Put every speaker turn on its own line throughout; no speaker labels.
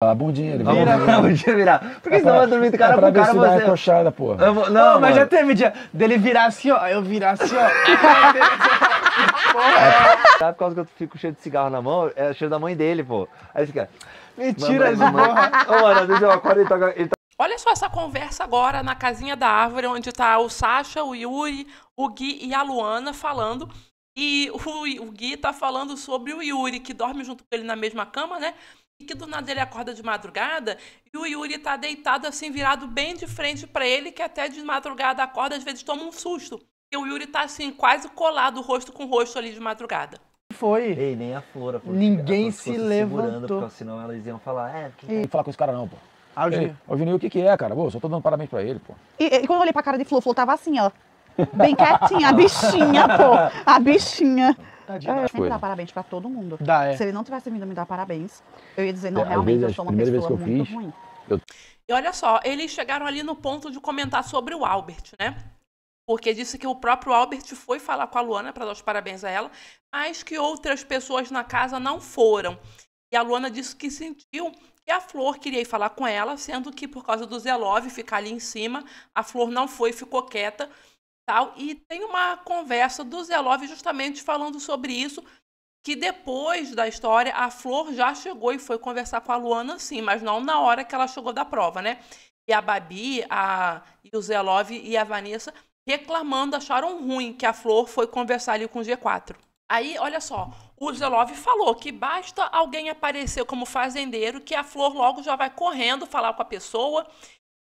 A bundinha, ele vira. A bundinha virar. Porque é senão pra, eu dormi do cara é pro cara você. Coxada, porra. Eu vou, não, não mas já teve dia dele virar assim, ó. Eu virar assim, ó. porra. É por causa que eu fico cheio de cigarro na mão, é cheiro da mãe dele, pô. Aí fica. Mentira, mano. Ô, mano, às vezes eu acordo e tá. Ele tá... Olha só essa conversa agora na casinha da árvore, onde tá o Sasha, o Yuri, o Gui e a Luana falando e o, o Gui tá falando sobre o Yuri, que dorme junto com ele na mesma cama, né? E que do nada ele acorda de madrugada e o Yuri tá deitado assim, virado bem de frente para ele, que até de madrugada acorda, às vezes toma um susto. E o Yuri tá assim, quase colado, rosto com rosto ali de madrugada. Foi. Ei, nem a Flora. Porque Ninguém a se levantou. Porque senão elas iam falar, é... Porque... Ei, tá falar com esse cara não, pô. Ah, o Juninho, o que que é, cara? Pô, só tô dando parabéns pra ele, pô. E, e quando eu olhei pra cara de Flô, Flô, tava assim, ó. Bem quietinha, a bichinha, pô. A bichinha. Tadinha. É, que dar dá parabéns pra todo mundo. Dá, é. Se ele não tivesse vindo me dar parabéns, eu ia dizer, não, é, realmente, eu sou uma pessoa muito fiz, ruim. Eu... E olha só, eles chegaram ali no ponto de comentar sobre o Albert, né? Porque disse que o próprio Albert foi falar com a Luana para dar os parabéns a ela, mas que outras pessoas na casa não foram. E a Luana disse que sentiu que a Flor queria ir falar com ela, sendo que por causa do Zelove ficar ali em cima, a Flor não foi, ficou quieta tal. E tem uma conversa do Zelove justamente falando sobre isso, que depois da história a Flor já chegou e foi conversar com a Luana, sim, mas não na hora que ela chegou da prova, né? E a Babi, a, e o Zelov e a Vanessa reclamando, acharam ruim que a Flor foi conversar ali com o G4. Aí, olha só, o Zelove falou que basta alguém aparecer como fazendeiro que a Flor logo já vai correndo falar com a pessoa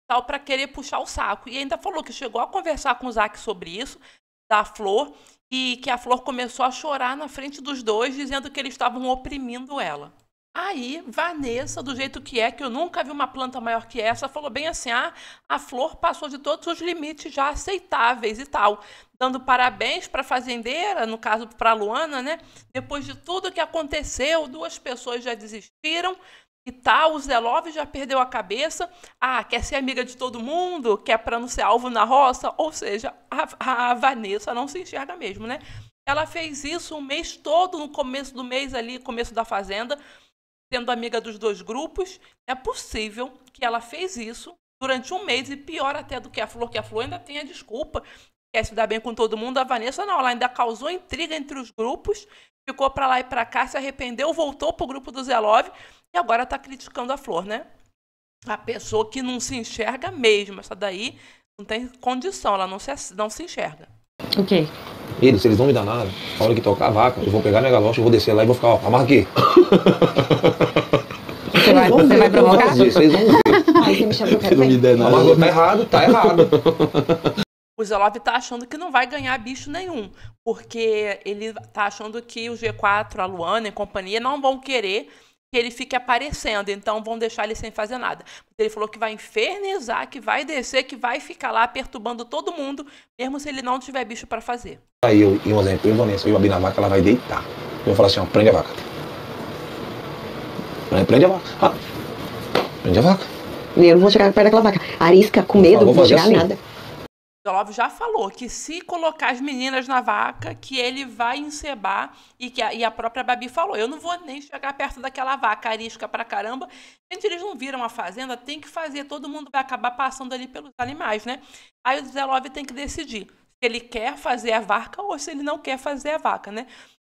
tal para querer puxar o saco. E ainda falou que chegou a conversar com o Zac sobre isso, da Flor, e que a Flor começou a chorar na frente dos dois, dizendo que eles estavam oprimindo ela. Aí, Vanessa, do jeito que é, que eu nunca vi uma planta maior que essa, falou bem assim: ah, a flor passou de todos os limites já aceitáveis e tal. Dando parabéns para a fazendeira, no caso para a Luana, né? Depois de tudo que aconteceu, duas pessoas já desistiram, e tal, o Zé Love já perdeu a cabeça, ah, quer ser amiga de todo mundo, quer para não ser alvo na roça, ou seja, a, a Vanessa não se enxerga mesmo, né? Ela fez isso um mês todo, no começo do mês ali, começo da fazenda, sendo amiga dos dois grupos. É possível que ela fez isso durante um mês e pior até do que a Flor, que a Flor ainda tem a desculpa, quer se dar bem com todo mundo. A Vanessa não, ela ainda causou intriga entre os grupos, ficou para lá e para cá, se arrependeu, voltou pro grupo do Zelove e agora está criticando a flor, né? A pessoa que não se enxerga mesmo, essa daí não tem condição, ela não se, não se enxerga. Ok. Eles, eles vão me dar nada. A hora que tocar a vaca, eu vou pegar minha galocha, eu vou descer lá e vou ficar, ó, amarra aqui. Você vai, você ver, vai provocar? Vocês vão ver. Ai, você me chamou Se não me der nada. Mas tá errado, tá errado. O Zelov tá achando que não vai ganhar bicho nenhum, porque ele tá achando que o G4, a Luana e companhia não vão querer que ele fique aparecendo, então vão deixar ele sem fazer nada. Ele falou que vai infernizar, que vai descer, que vai ficar lá perturbando todo mundo, mesmo se ele não tiver bicho para fazer. Aí eu, eu, exemplo, eu vou nessa, eu abri na vaca, ela vai deitar. Eu vou falar assim, ó, prende a vaca. Prende a vaca. Ah, prende a vaca. Eu não vou chegar perto daquela vaca. Arisca, com medo, não vou chegar assim. nada. Dolov já falou que se colocar as meninas na vaca, que ele vai encebar e que a, e a própria Babi falou, eu não vou nem chegar perto daquela vaca arisca pra caramba. Gente, eles não viram a fazenda, tem que fazer, todo mundo vai acabar passando ali pelos animais, né? Aí o Zé tem que decidir se ele quer fazer a vaca ou se ele não quer fazer a vaca, né?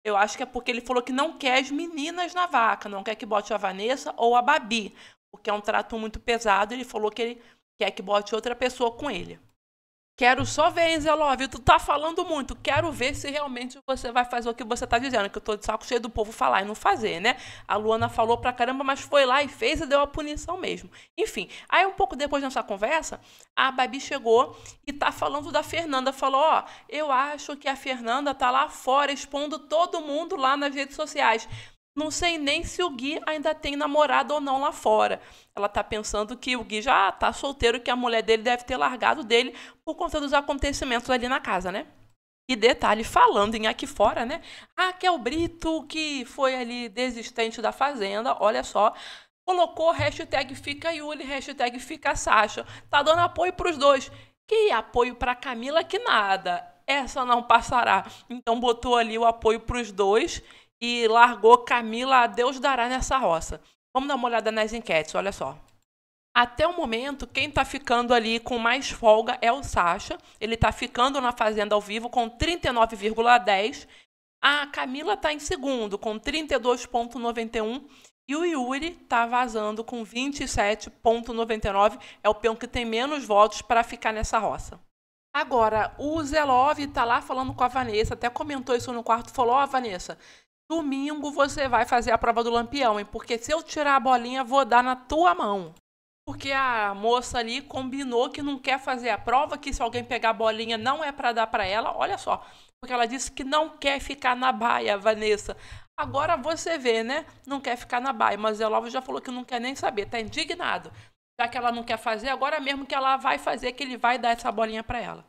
Eu acho que é porque ele falou que não quer as meninas na vaca, não quer que bote a Vanessa ou a Babi, porque é um trato muito pesado, ele falou que ele quer que bote outra pessoa com ele. Quero só ver, Enzo Love, tu tá falando muito. Quero ver se realmente você vai fazer o que você tá dizendo, que eu tô de saco cheio do povo falar e não fazer, né? A Luana falou pra caramba, mas foi lá e fez e deu a punição mesmo. Enfim, aí um pouco depois dessa conversa, a Babi chegou e tá falando da Fernanda. Falou, ó, eu acho que a Fernanda tá lá fora expondo todo mundo lá nas redes sociais. Não sei nem se o Gui ainda tem namorado ou não lá fora. Ela tá pensando que o Gui já tá solteiro, que a mulher dele deve ter largado dele por conta dos acontecimentos ali na casa, né? E detalhe, falando em aqui fora, né? Raquel Brito, que foi ali desistente da fazenda, olha só, colocou hashtag fica Yuli, hashtag fica Sasha. Tá dando apoio para os dois. Que apoio para Camila que nada. Essa não passará. Então botou ali o apoio para os dois e largou Camila a Deus dará nessa roça. Vamos dar uma olhada nas enquetes, olha só. Até o momento, quem está ficando ali com mais folga é o Sacha. Ele está ficando na Fazenda ao vivo com 39,10. A Camila está em segundo, com 32,91. E o Yuri está vazando com 27,99. É o peão que tem menos votos para ficar nessa roça. Agora, o Zelov está lá falando com a Vanessa, até comentou isso no quarto, falou, ó, oh, Vanessa, Domingo você vai fazer a prova do lampião, hein? Porque se eu tirar a bolinha, vou dar na tua mão. Porque a moça ali combinou que não quer fazer a prova, que se alguém pegar a bolinha não é para dar para ela. Olha só, porque ela disse que não quer ficar na baia, Vanessa. Agora você vê, né? Não quer ficar na baia, mas Zelova já falou que não quer nem saber, tá indignado. Já que ela não quer fazer, agora mesmo que ela vai fazer, que ele vai dar essa bolinha para ela.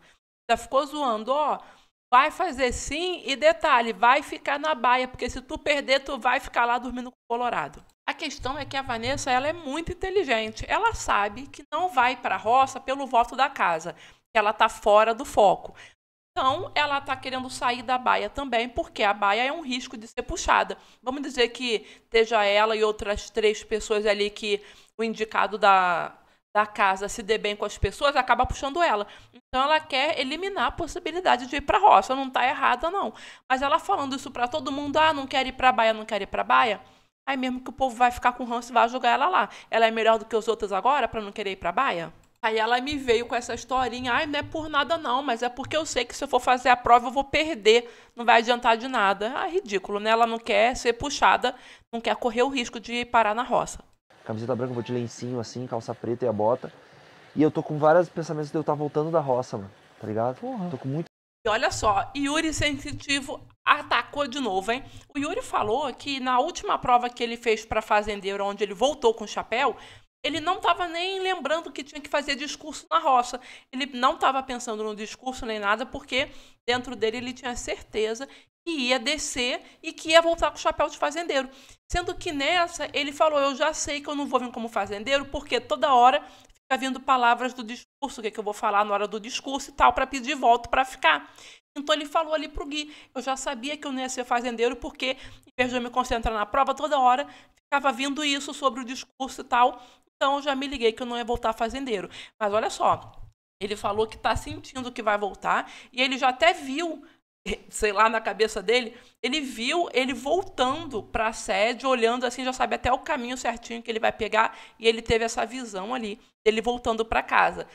Já ficou zoando, ó. Oh, Vai fazer sim e detalhe, vai ficar na baia, porque se tu perder, tu vai ficar lá dormindo com o Colorado. A questão é que a Vanessa, ela é muito inteligente. Ela sabe que não vai para a roça pelo voto da casa, que ela tá fora do foco. Então, ela tá querendo sair da baia também, porque a baia é um risco de ser puxada. Vamos dizer que esteja ela e outras três pessoas ali que o indicado da da casa se dê bem com as pessoas, acaba puxando ela. Então ela quer eliminar a possibilidade de ir para a roça, não está errada não. Mas ela falando isso para todo mundo, ah, não quer ir para a baia, não quer ir para a baia. Aí mesmo que o povo vai ficar com ranço e vai jogar ela lá. Ela é melhor do que os outros agora para não querer ir para a baia? Aí ela me veio com essa historinha, ai, não é por nada não, mas é porque eu sei que se eu for fazer a prova eu vou perder, não vai adiantar de nada. Ah, ridículo, né? Ela não quer ser puxada, não quer correr o risco de parar na roça camiseta branca, vou de lencinho assim, calça preta e a bota. E eu tô com vários pensamentos de eu estar tá voltando da roça, mano. Tá ligado? Porra. Tô com muito. E olha só, Yuri Sensitivo atacou de novo, hein? O Yuri falou que na última prova que ele fez para fazendeiro, onde ele voltou com o chapéu, ele não estava nem lembrando que tinha que fazer discurso na roça. Ele não estava pensando no discurso nem nada, porque dentro dele ele tinha certeza que ia descer e que ia voltar com o chapéu de fazendeiro. Sendo que nessa ele falou: Eu já sei que eu não vou vir como fazendeiro, porque toda hora fica vindo palavras do discurso, o que, é que eu vou falar na hora do discurso e tal, para pedir volta para ficar. Então ele falou ali pro Gui: Eu já sabia que eu não ia ser fazendeiro, porque em vez de eu me concentrar na prova, toda hora ficava vindo isso sobre o discurso e tal. Então eu já me liguei que eu não ia voltar fazendeiro. Mas olha só, ele falou que está sentindo que vai voltar e ele já até viu sei lá, na cabeça dele, ele viu ele voltando para a sede, olhando assim, já sabe até o caminho certinho que ele vai pegar, e ele teve essa visão ali, dele voltando para casa.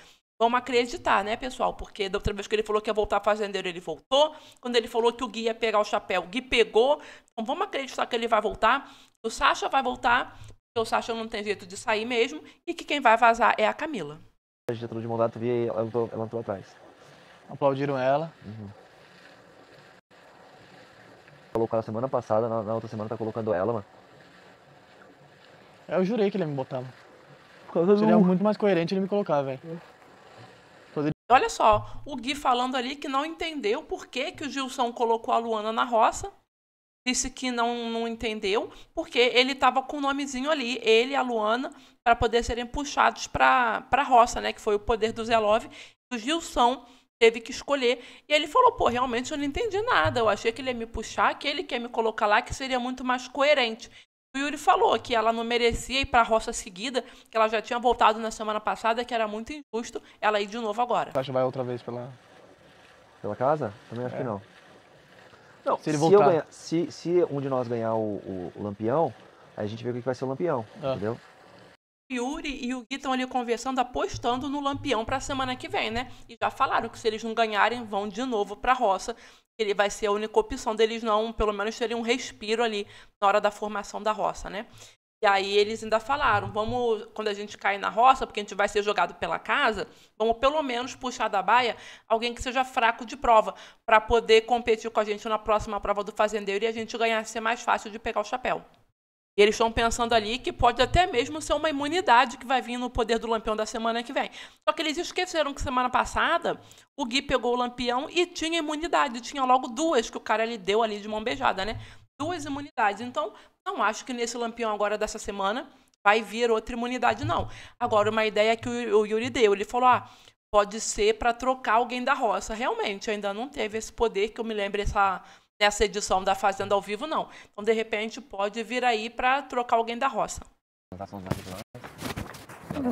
Vamos acreditar, né, pessoal? Porque da outra vez que ele falou que ia voltar fazendeiro, ele voltou. Quando ele falou que o Gui ia pegar o chapéu, o Gui pegou. Então vamos acreditar que ele vai voltar. O Sasha vai voltar, porque o Sasha não tem jeito de sair mesmo. E que quem vai vazar é a Camila. A gente entrou de mandato, vi ela ela entrou atrás. Aplaudiram ela. Uhum colocou ela semana passada, na, na, outra semana tá colocando ela, mano. Eu jurei que ele ia me botar, mano. Seria do... muito mais coerente ele me colocar, velho. É. Poderia... Olha só, o Gui falando ali que não entendeu por que, que o Gilson colocou a Luana na roça. Disse que não, não entendeu, porque ele tava com o nomezinho ali, ele e a Luana, para poder serem puxados pra, pra roça, né? Que foi o poder do Zelove O Gilson teve que escolher. E ele falou: pô, realmente eu não entendi nada. Eu achei que ele ia me puxar, que ele quer me colocar lá, que seria muito mais coerente. O Yuri falou que ela não merecia ir para a roça seguida, que ela já tinha voltado na semana passada, que era muito injusto ela ir de novo agora. Você acha que vai outra vez pela, pela casa? Também acho é. que não. Não, se, ele voltar... se, eu ganhar, se, se um de nós ganhar o, o, o Lampião, a gente vê o que vai ser o Lampião, ah. entendeu? Yuri e o Gui estão ali conversando, apostando no Lampião para a semana que vem, né? E já falaram que se eles não ganharem, vão de novo para a roça. Ele vai ser a única opção deles não, pelo menos terem um respiro ali na hora da formação da roça, né? E aí eles ainda falaram, vamos, quando a gente cair na roça, porque a gente vai ser jogado pela casa, vamos pelo menos puxar da baia alguém que seja fraco de prova, para poder competir com a gente na próxima prova do fazendeiro e a gente ganhar ser mais fácil de pegar o chapéu. E eles estão pensando ali que pode até mesmo ser uma imunidade que vai vir no poder do Lampião da semana que vem. Só que eles esqueceram que semana passada o Gui pegou o Lampião e tinha imunidade. Tinha logo duas que o cara lhe deu ali de mão beijada, né? Duas imunidades. Então, não acho que nesse Lampião agora dessa semana vai vir outra imunidade, não. Agora, uma ideia que o Yuri deu, ele falou, ah, pode ser para trocar alguém da roça. Realmente, ainda não teve esse poder que eu me lembro essa nessa edição da Fazenda ao vivo, não. Então, de repente, pode vir aí para trocar alguém da roça. não, eu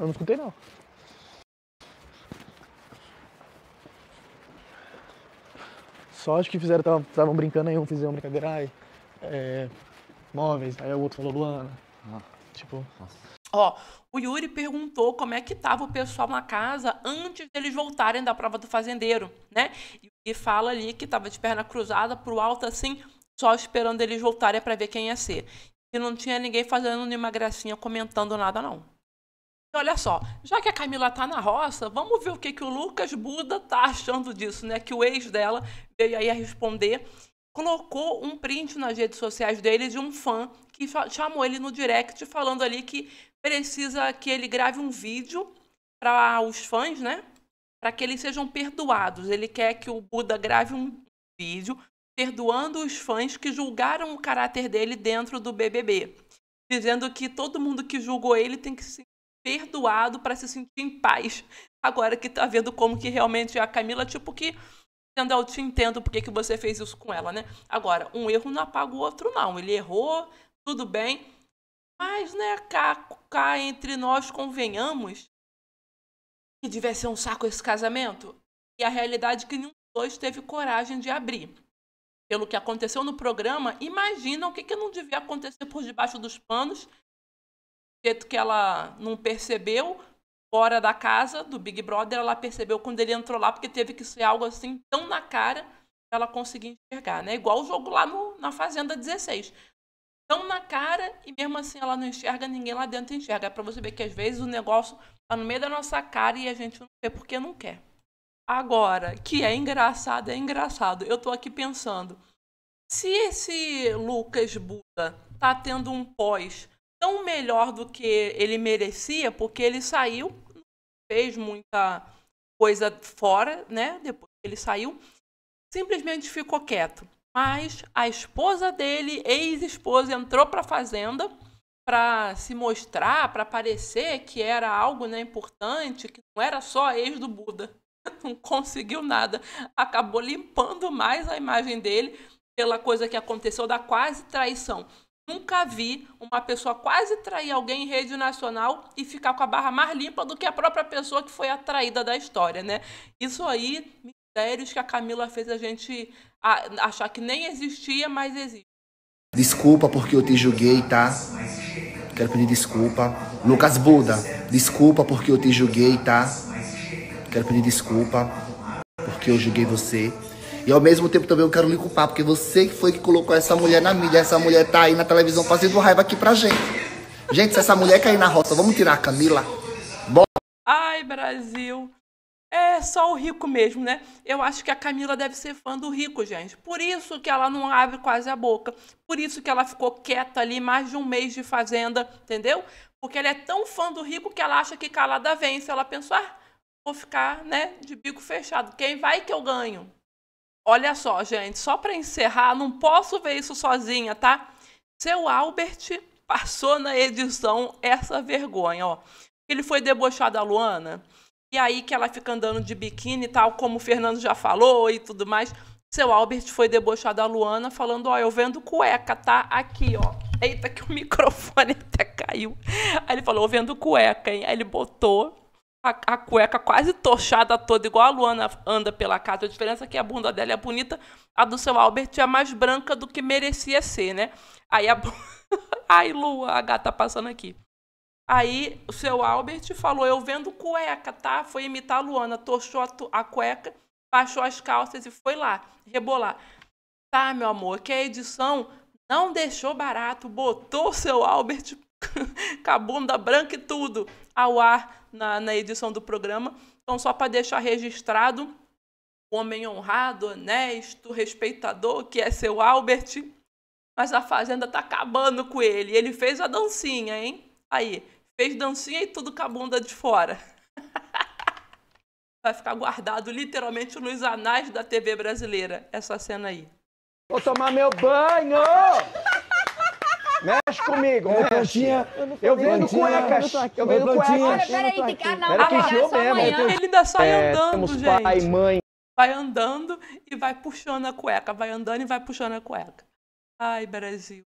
não escutei, não. Só acho que fizeram, estavam brincando aí, um fizeram uma brincadeira, aí é, móveis, aí o outro falou Luana. Ah. Tipo, Nossa. Ó, o Yuri perguntou como é que estava o pessoal na casa antes deles voltarem da prova do fazendeiro, né? E fala ali que estava de perna cruzada pro alto assim, só esperando eles voltarem para ver quem ia ser. E não tinha ninguém fazendo nenhuma gracinha, comentando nada não. E olha só, já que a Camila tá na roça, vamos ver o que, que o Lucas Buda tá achando disso, né? Que o ex dela veio aí a responder colocou um print nas redes sociais dele de um fã que chamou ele no direct falando ali que precisa que ele grave um vídeo para os fãs, né? Para que eles sejam perdoados. Ele quer que o Buda grave um vídeo perdoando os fãs que julgaram o caráter dele dentro do BBB, dizendo que todo mundo que julgou ele tem que ser perdoado para se sentir em paz. Agora que tá vendo como que realmente a Camila, tipo que sendo eu te entendo porque que você fez isso com ela, né? Agora, um erro não apaga o outro não. Ele errou, tudo bem, mas, né, cá, cá entre nós convenhamos que devia ser um saco esse casamento. E a realidade é que nenhum dos dois teve coragem de abrir. Pelo que aconteceu no programa, imagina o que, que não devia acontecer por debaixo dos panos, do jeito que ela não percebeu, fora da casa do Big Brother, ela percebeu quando ele entrou lá, porque teve que ser algo assim tão na cara para ela conseguir enxergar, né? Igual o jogo lá no, na Fazenda 16 tão na cara e mesmo assim ela não enxerga, ninguém lá dentro enxerga. É para você ver que às vezes o negócio tá no meio da nossa cara e a gente não vê porque não quer. Agora, que é engraçado, é engraçado. Eu tô aqui pensando, se esse Lucas Buda tá tendo um pós tão melhor do que ele merecia, porque ele saiu, fez muita coisa fora, né? Depois que ele saiu, simplesmente ficou quieto. Mas a esposa dele, ex-esposa, entrou para a fazenda para se mostrar, para parecer que era algo né, importante, que não era só a ex do Buda. Não conseguiu nada. Acabou limpando mais a imagem dele pela coisa que aconteceu da quase traição. Nunca vi uma pessoa quase trair alguém em rede nacional e ficar com a barra mais limpa do que a própria pessoa que foi atraída da história, né? Isso aí me mistérios que a Camila fez a gente achar que nem existia, mas existe. Desculpa porque eu te julguei, tá? Quero pedir desculpa. Lucas Buda, desculpa porque eu te julguei, tá? Quero pedir desculpa porque eu julguei você. E ao mesmo tempo também eu quero lhe culpar, porque você foi que colocou essa mulher na mídia. Essa mulher tá aí na televisão fazendo raiva aqui pra gente. Gente, se essa mulher cair na roça, vamos tirar a Camila? Bora. Ai, Brasil é só o rico mesmo, né? Eu acho que a Camila deve ser fã do rico, gente. Por isso que ela não abre quase a boca. Por isso que ela ficou quieta ali mais de um mês de fazenda, entendeu? Porque ela é tão fã do rico que ela acha que calada vence. Ela pensou, ah, vou ficar, né, de bico fechado. Quem vai que eu ganho? Olha só, gente, só para encerrar, não posso ver isso sozinha, tá? Seu Albert passou na edição essa vergonha, ó. Ele foi debochado a Luana e aí que ela fica andando de biquíni, tal, como o Fernando já falou e tudo mais. Seu Albert foi debochado a Luana, falando: Ó, eu vendo cueca, tá? Aqui, ó. Eita, que o microfone até caiu. Aí ele falou: vendo cueca, hein? Aí ele botou a, a, cueca quase tochada toda, igual a Luana anda pela casa. A diferença é que a bunda dela é bonita, a do seu Albert é mais branca do que merecia ser, né? Aí a. Ai, Lua, a gata passando aqui. Aí o seu Albert falou: Eu vendo cueca, tá? Foi imitar a Luana, torchou a, a cueca, baixou as calças e foi lá, rebolar. Tá, meu amor, que a edição não deixou barato, botou o seu Albert com a bunda branca e tudo ao ar na, na edição do programa. Então, só para deixar registrado, homem honrado, honesto, respeitador, que é seu Albert. Mas a Fazenda tá acabando com ele. Ele fez a dancinha, hein? Aí, fez dancinha e tudo com a bunda de fora. Vai ficar guardado literalmente nos anais da TV brasileira essa cena aí. Vou tomar meu banho! Mexe comigo, Ô, plantinha. Eu vendo cuecas. Eu vendo cuecas. Peraí, tem que. não, Ele ainda sai é, andando, gente. Pai, mãe. Vai andando e vai puxando a cueca. Vai andando e vai puxando a cueca. Ai, Brasil.